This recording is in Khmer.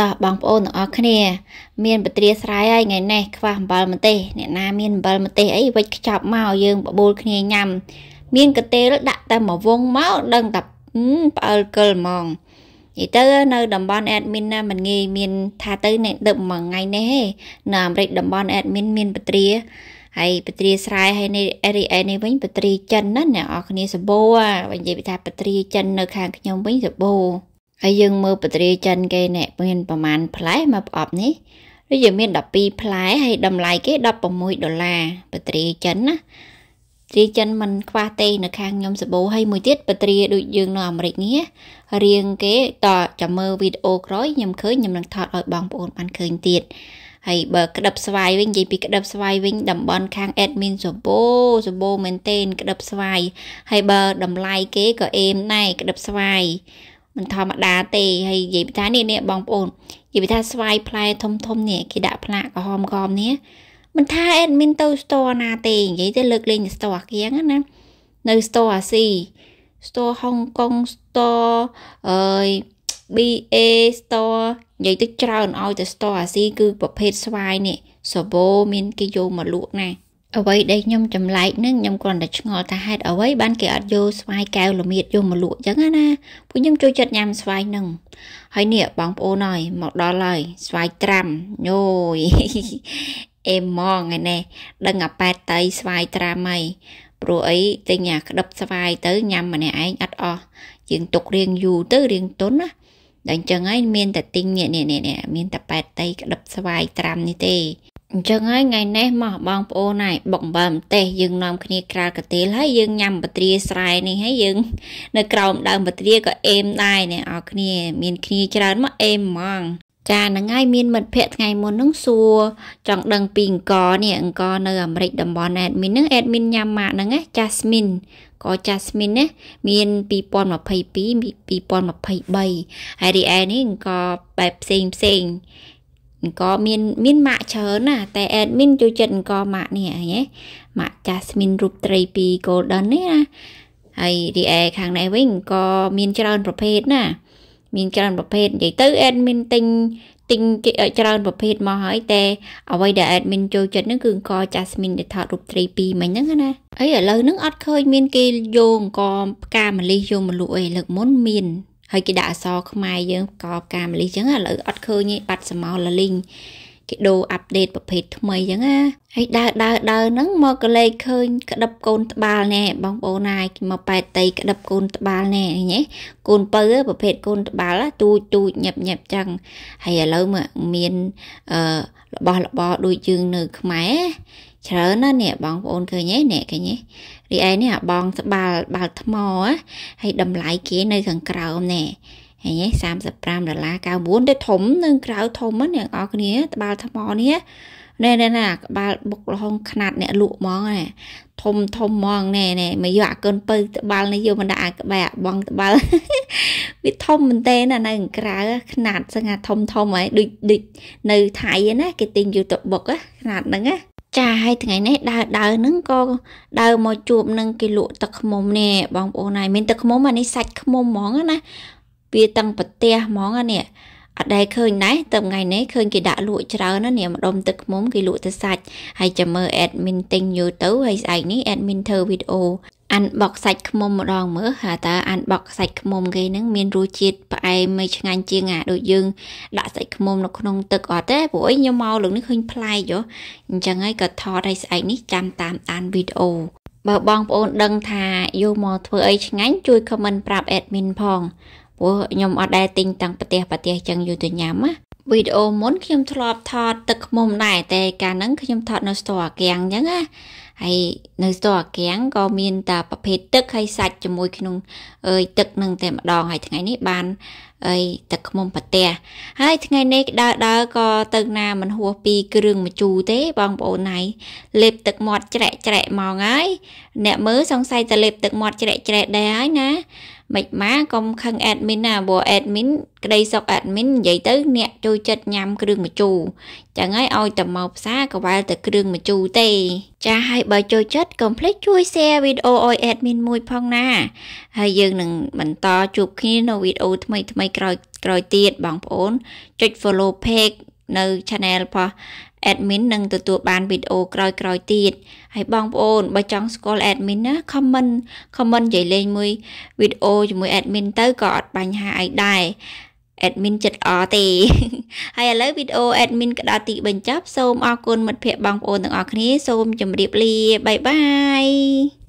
តោះបងប្អូនទាំងអស់គ្នា មានបត្រីស្រ័យហើយថ្ងៃនេះខ្វះអំបិលម្ទេសអ្នកណាមានអំបិលម្ទេសអីវិចខ្ចប់មកយើងបបួលគ្នាញ៉ាំមានកទេលដាក់តែមួយវងមកដឹងតែផ្អើលកិលហ្មងនិយាយទៅនៅតំបន់ admin ណាមិនងាយមាន ថាទៅអ្នកដឹកមួយថ្ងៃនេះទេនៅអាមេរិកតំបន់ admin មានបត្រីហើយបត្រីស្រែហើយនៃ RA នេះវិញបត្រីចិនណាអ្នកនរគ្នាសបោបើនិយាយថាបត្រីចិននៅខាងខ្ញុំវិញសបោហើយយើងមើលបត្រីចិន គេអ្នកមានប្រមាណផ្លែមកប្រអប់នេះដូចយើងមាន12ផ្លែហើយតម្លៃគេ16ដុល្លារបត្រីចិនណាត្រីចិនมันខ្វះទេនៅខាងខ្ញុំសាប៊ូហើយមួយទៀតបត្រីដូចយើងនៅអាមេរិកនេះរៀងគេតចាំមើលវីដេអូក្រោយខ្ញុំឃើញខ្ញុំនឹងថតឲ្យបងប្អូនបានឃើញទៀតហើយបើក្តឹបស្វាយវិញនិយាយពីក្តឹបស្វាយវិញតំបន់ខាង admin សបូសបូមែនទេ ក្តឹបស្វាយហើយបើតម្លៃគេក៏អេមដែរក្តឹបស្វាយមិនធម្មតាទេហើយនិយាយពីថានេះនេះបងប្អូននិយាយពីថាស្វាយផ្លែធំធំនេះគេដាក់ផ្លាកក្រហមក្រមនេះមិនថា admin ទៅ store ណាទេនិយាយទៅលើកលែង store គៀងណានៅ store អាស៊ី store ហុងកុង store អើយ BA store និយាយទៅច្រើនឲ្យទៅ store អាស៊ីគឺប្រភេទស្វាយនេះសបោមានគេយកមកលក់ណាអ្វីដែលខ្ញុំចម្លែកនឹងខ្ញុំគ្រាន់តែឆ្ងល់ថាហេតុអ្វីបានគេអត់យកស្វាយកែវល្មៀតយកមកលក់ចឹងណាពួកខ្ញុំចូលចិត្តញ៉ាំស្វាយនឹងហើយនេះបងប្អូនហើយមកដល់ហើយ ស្វាយត្រាំញយអេម៉ងឯនេះដឹងអាប៉ែតតៃស្វាយត្រាំហើយព្រោះអីទិញអាក្តឹបស្វាយទៅញ៉ាំម្នាក់ឯងអត់អស់ជាងទុករៀងយូរទៅរៀងទុនណាដល់អញ្ចឹងហើយមានតែទិញនេះនេះនេះមានតែប៉ែតតៃក្តឹបស្វាយត្រាំនេះទេអញ្ចឹងហើយថ្ងៃនេះមកបងប្អូនហើយបុកអំបិលម្ទេស យើងនាំគ្នាក្រាលកាទេលហើយយើងញ៉ាំបត្រីស្រែនេះហើយយើង នៅក្រោមដើមបត្រីក៏អេមដែរអ្នកអរគ្នាមានគ្នាច្រើនមកអេមហ្មងចាហ្នឹងហើយមានមិត្តភ័ក្ដិថ្ងៃមុនហ្នឹងសួរ ចង់ដឹងពីអង្គនេះអង្គនៅអាមេរិកតំបន់ admin ហ្នឹង admin ញ៉ាំម៉ាកហ្នឹងណា Jasmine ក៏ Jasmine ណាមាន2022 2023ហើយរីឯនេះអង្គបែបផ្សេងផ្សេងអង្គមានមានម៉ាក់ច្រើនណា តែ admin ចូលចិត្តអង្គម៉ាក់នេះហ៎ម៉ាក់ Jasmine រូបត្រីពី Golden នេះណាហើយ DA ខាងនេះវិញក៏មានច្រើនប្រភេទណាមានច្រើនប្រភេទនិយាយទៅ admin ទិញទិញច្រើនប្រភេទមកហើយតែអ្វីដែល admin ចូលចិត្តហ្នឹងគឺអង្គ Jasmine ដែលថតរូបត្រីពីរមិញហ្នឹងណាអីឥឡូវហ្នឹងអត់ឃើញមាន គេយកអង្គផ្កាម្លិះយកមកលក់អីលើកមុនមានហើយគេដាក់អសរខ្មែរយើងកោផ្កាម្លិះចឹងឥឡូវអត់ឃើញទេបាត់សមោលលីងគេដូរអាប់ដេតប្រភេទថ្មីអញ្ចឹងណាហើយដើរដើរដើរហ្នឹងមកក៏លេខឃើញក្តឹបកូនត្បាល់ណែបងប្អូនណាយមកប៉ែតីក្តឹបកូនត្បាល់ណែញ៉េកូនពៅប្រភេទកូនត្បាល់ទូចទូចញាប់ញាប់ចឹងហើយឥឡូវមកមានអឺរបស់របរដូចយើងនៅខ្មែរច្រើនណាស់នេះបងប្អូនឃើញទេនេះឃើញទេរីឯនេះអាបងស្បាល់បាល់ថ្មហើយតម្លៃគេនៅខាងក្រោមណែហី35ដុល្លារ99តែធំនឹងក្រៅធំណាអ្នកអរគ្នាត្បាល់ថ្មនេះណែណែណាក្បាលបុកលហុងខ្នាតអ្នកលក់ហ្មងណែធំធំហ្មងណែណែមកយកអាកូនពៅត្បាល់នេះយកមិនដាក់អាក្បែរអាបងត្បាល់វាធំមែនទេណានៅក្រៅ ខ្នាតសឹងអាធំធំហើយដូចដូចនៅថៃណាគេទិញយកទៅបុកខ្នាតហ្នឹងណាចាហើយថ្ងៃនេះដើរដើរហ្នឹងក៏ដើរមកជួបនឹងគេលក់ទឹកខ្មុំនេះបងប្អូនហើយមានទឹកខ្មុំអានេះសាច់ខ្មុំហ្មងណាវាតាំងប្រទេសហ្មងណាអត់ដែលឃើញដែរតែថ្ងៃនេះឃើញគេដាក់លក់ច្រើនណានេះម្ដុំទឹកឃុំគេលក់ទៅសាច់ហើយចាំមើល admin ទិញយូរទៅហើយស្អែកនេះ admin ធ្វើវីដេអូអានបុកសាច់ឃុំម្ដងមើលហៅតើអានបុកសាច់ឃុំគេហ្នឹងមានរសជាតិផ្អែមមិនឆ្ងាញ់ជាងអាដូចយើងដាក់សាច់ឃុំនៅក្នុងទឹកអត់ទេព្រោះអីខ្ញុំមកលើកនេះឃើញប្លែកយោអញ្ចឹងហើយក៏ថតឲ្យស្អែកនេះចាំតាមអានវីដេអូបើបងប្អូនដឹងថាយកមកធ្វើអីឆ្ងាញ់ជួយ comment ប្រាប់ admin ផងព្រោះខ្ញុំអត់ដែលទិញតាំងប្រទេសប្រទេសចឹងយូរទៅញ៉ាំណាវីដេអូមុនខ្ញុំធ្លាប់ថតទឹកខ្មុំដែរតែកាលហ្នឹងខ្ញុំថតនៅស្ទ័រអាគាំងអញ្ចឹងណាហើយនៅស្ទ័រអាគាំងក៏មានតែប្រភេទទឹកហើយសាច់ជាមួយក្នុងអើយទឹកនឹងតែម្ដងហើយថ្ងៃនេះបានអីទឹកខ្មុំប្រទេសហើយថ្ងៃនេះដើរដើរក៏ទៅណាមិនហួសពីគ្រឿងម្ជូរទេបងប្អូនណៃលេបទឹកមាត់ច្រែកច្រែកមកហើយអ្នកមើលសង្ស័យតែលេបទឹកមាត់ច្រែកច្រែកដែរហើយណាមិនមកកុំខឹង admin ណាព្រោះ admin ក្តីសុខ admin និយាយទៅអ្នកចូលចិត្តញ៉ាំគ្រឿងម្ជូរចឹងហើយឲ្យតែមកផ្សារកវ៉ែលតែគ្រឿងម្ជូរទេ ចាហើយបើចូលចិត្តកុំភ្លេចជួយ share វីដេអូឲ្យ admin មួយផងណា ហើយយើងនឹងបន្តជួបគ្នានៅវីដេអូថ្មីថ្មីក្រោយក្រោយទៀតបងប្អូនចុច follow page នៅ channel របស់ admin នឹងទទួលបានវីដេអូក្រោយៗទៀតហើយបងប្អូនបើចង់ស្គាល់ admin ណា comment comment និយាយលេងមួយវីដេអូជាមួយ admin ទៅក៏អត់បញ្ហាអីដែរ admin ចិត្តអទេហើយឥឡូវវីដេអូ admin ក៏ដល់ទី បញ្ចប់សូមអរគុណមិត្តភ័ក្តិបងប្អូនទាំងអស់គ្នាសូមជម្រាបលាបាយបាយ